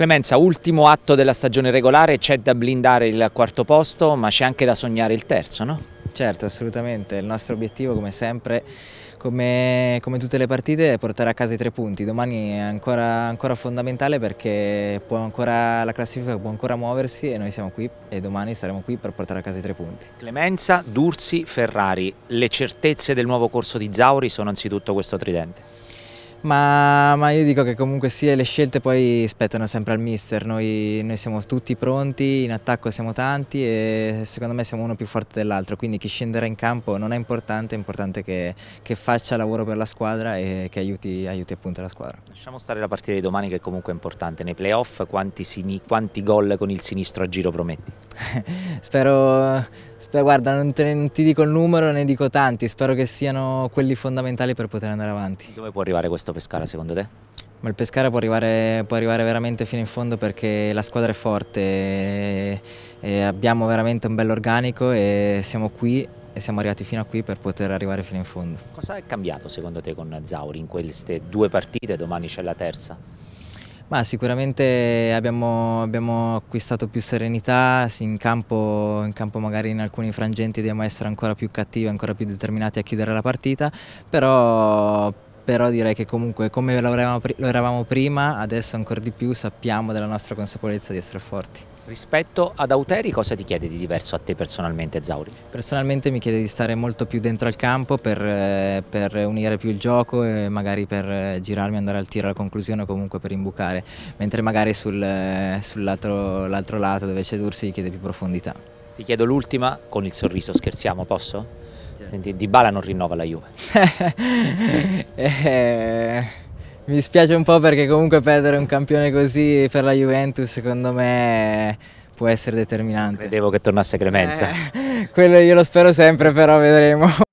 Clemenza, ultimo atto della stagione regolare, c'è da blindare il quarto posto ma c'è anche da sognare il terzo, no? Certo, assolutamente. Il nostro obiettivo, come sempre, come, come, tutte le partite, è portare a casa i tre punti. Domani è ancora, ancora fondamentale perché ancora, la classifica può ancora muoversi e noi siamo qui e domani saremo qui per portare a casa i tre punti. Clemenza, Dursi, Ferrari. Le certezze del nuovo corso di Zauri sono anzitutto questo tridente. Ma, ma, io dico che comunque sia sì, le scelte poi spettano sempre al mister, noi, noi, siamo tutti pronti, in attacco siamo tanti e secondo me siamo uno più forte dell'altro, quindi chi scenderà in campo non è importante, è importante che, che faccia lavoro per la squadra e che aiuti, aiuti, appunto la squadra. Lasciamo stare la partita di domani che comunque è importante, nei playoff quanti, quanti gol con il sinistro a giro prometti? spero, spero, guarda, non, te, non, ti dico il numero, ne dico tanti, spero che siano quelli fondamentali per poter andare avanti. Dove può arrivare questo Pescara secondo te? Ma il Pescara può arrivare, può arrivare veramente fino in fondo perché la squadra è forte, e, eh, e abbiamo veramente un bell'organico e siamo qui e siamo arrivati fino a qui per poter arrivare fino in fondo. Cosa è cambiato secondo te con Zauri in queste due partite? Domani c'è la terza. Ma sicuramente abbiamo, abbiamo, acquistato più serenità, in campo, in campo, magari in alcuni frangenti dobbiamo essere ancora più cattivi, ancora più determinati a chiudere la partita, però però direi che comunque come lo eravamo, lo eravamo prima, adesso ancora di più sappiamo della nostra consapevolezza di essere forti. Rispetto ad Auteri cosa ti chiede di diverso a te personalmente Zauri? Personalmente mi chiede di stare molto più dentro al campo per, per unire più il gioco e magari per girarmi e andare al tiro alla conclusione o comunque per imbucare, mentre magari sul, sull'altro lato dove c'è Dursi gli chiede più profondità. Ti chiedo l'ultima con il sorriso, scherziamo, posso? Cioè. Senti, Di Bala non rinnova la Juve. eh, mi spiace un po' perché comunque perdere un campione così per la Juventus secondo me può essere determinante. Credevo che tornasse Cremenza. Eh, quello io lo spero sempre però vedremo.